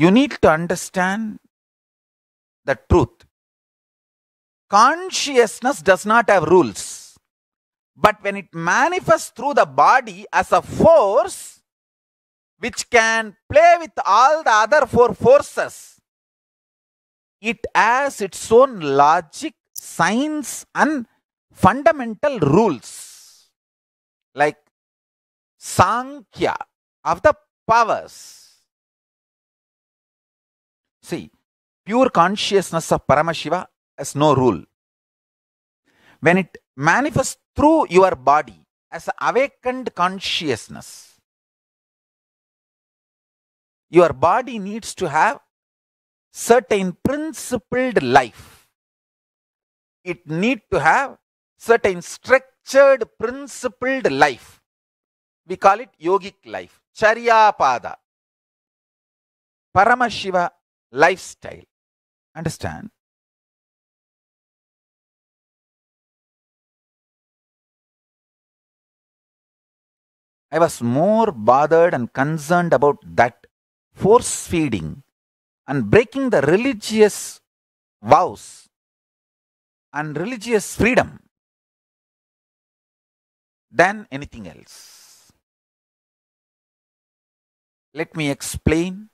you need to understand the truth. Consciousness does not have rules. But when it manifests through the body as a force which can play with all the other four forces, it has its own logic, science, and fundamental rules. Like Sankhya of the powers See, pure consciousness of Paramashiva has no rule. When it manifests through your body as awakened consciousness, your body needs to have certain principled life. It need to have certain structured principled life. We call it yogic life. Charyapada. Paramashiva lifestyle. Understand? I was more bothered and concerned about that force feeding and breaking the religious vows and religious freedom than anything else. Let me explain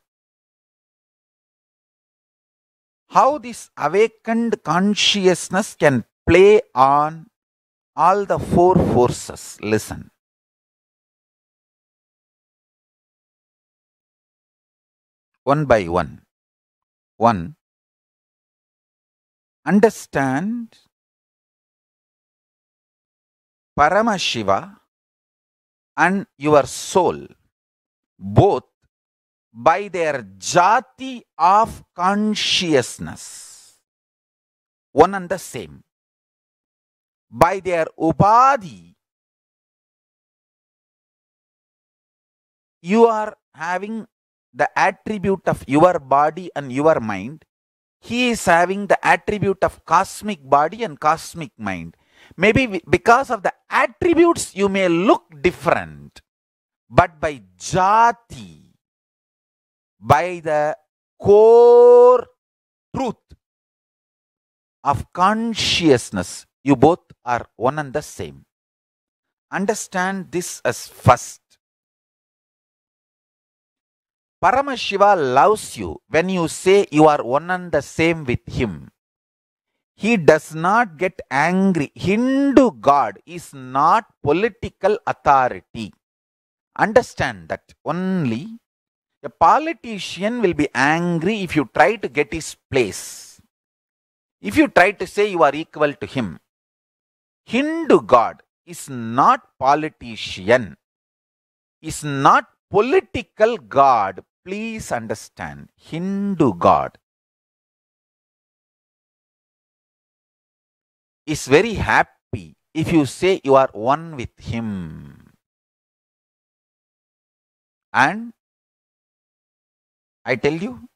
how this awakened consciousness can play on all the four forces. Listen. One by one. One. Understand Paramashiva and your soul both by their jati of consciousness. One and the same. By their upadi, you are having the attribute of your body and your mind. He is having the attribute of cosmic body and cosmic mind. Maybe because of the attributes, you may look different. But by jati, by the core truth of consciousness. You both are one and the same. Understand this as first. Paramashiva loves you when you say you are one and the same with him. He does not get angry. Hindu God is not political authority. Understand that only a politician will be angry if you try to get his place. If you try to say you are equal to him. Hindu God is not politician, is not political God. Please understand. Hindu God is very happy if you say you are one with him. And I tell you,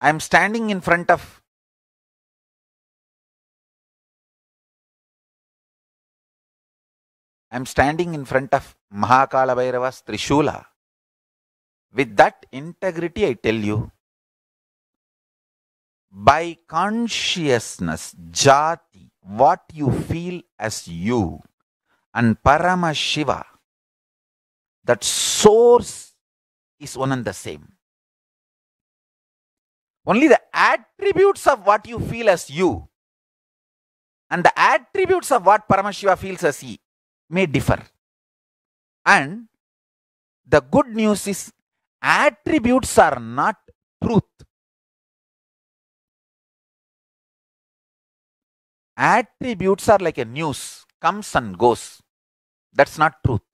I am standing in front of I am standing in front of Mahakala Bhairava's Trishula. With that integrity, I tell you, by consciousness, jati, what you feel as you, and Parama Shiva, that source is one and the same. Only the attributes of what you feel as you and the attributes of what Paramashiva feels as he may differ. And the good news is attributes are not truth. Attributes are like a news, comes and goes. That's not truth.